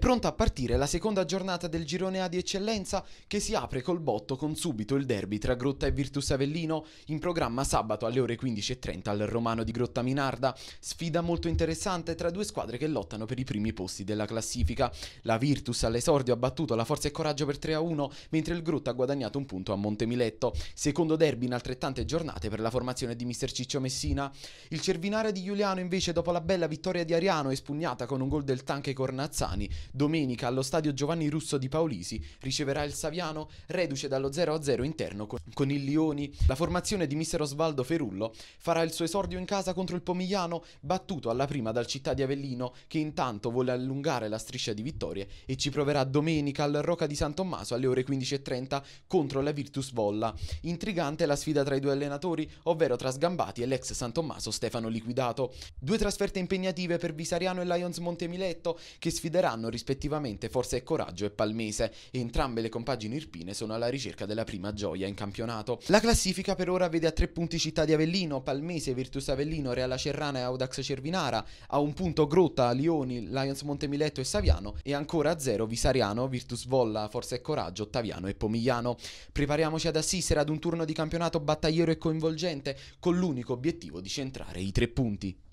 pronta a partire la seconda giornata del girone A di eccellenza che si apre col botto con subito il derby tra Grotta e Virtus Avellino in programma sabato alle ore 15.30 al Romano di Grotta Minarda. Sfida molto interessante tra due squadre che lottano per i primi posti della classifica. La Virtus all'esordio ha battuto la Forza e Coraggio per 3-1 mentre il Grotta ha guadagnato un punto a Montemiletto. Secondo derby in altrettante giornate per la formazione di Mister Ciccio Messina. Il Cervinare di Giuliano invece dopo la bella vittoria di Ariano espugnata con un gol del tank Cornazzani Domenica allo stadio Giovanni Russo di Paolisi riceverà il Saviano reduce dallo 0-0 interno con il Lioni. La formazione di mister Osvaldo Ferullo farà il suo esordio in casa contro il Pomigliano battuto alla prima dal città di Avellino che intanto vuole allungare la striscia di vittorie e ci proverà domenica al Roca di San Tommaso alle ore 15.30 contro la Virtus Volla. Intrigante la sfida tra i due allenatori, ovvero tra Sgambati e l'ex San Tommaso Stefano Liquidato. Due trasferte impegnative per Visariano e Lions Montemiletto che sfideranno rispettivamente rispettivamente Forza e Coraggio e Palmese, entrambe le compagini irpine sono alla ricerca della prima gioia in campionato. La classifica per ora vede a tre punti Città di Avellino, Palmese, Virtus Avellino, Reala Cerrana e Audax Cervinara, a un punto Grotta, Lioni, Lions Montemiletto e Saviano e ancora a zero Visariano, Virtus Volla, Forza e Coraggio, Ottaviano e Pomigliano. Prepariamoci ad assistere ad un turno di campionato battagliero e coinvolgente con l'unico obiettivo di centrare i tre punti.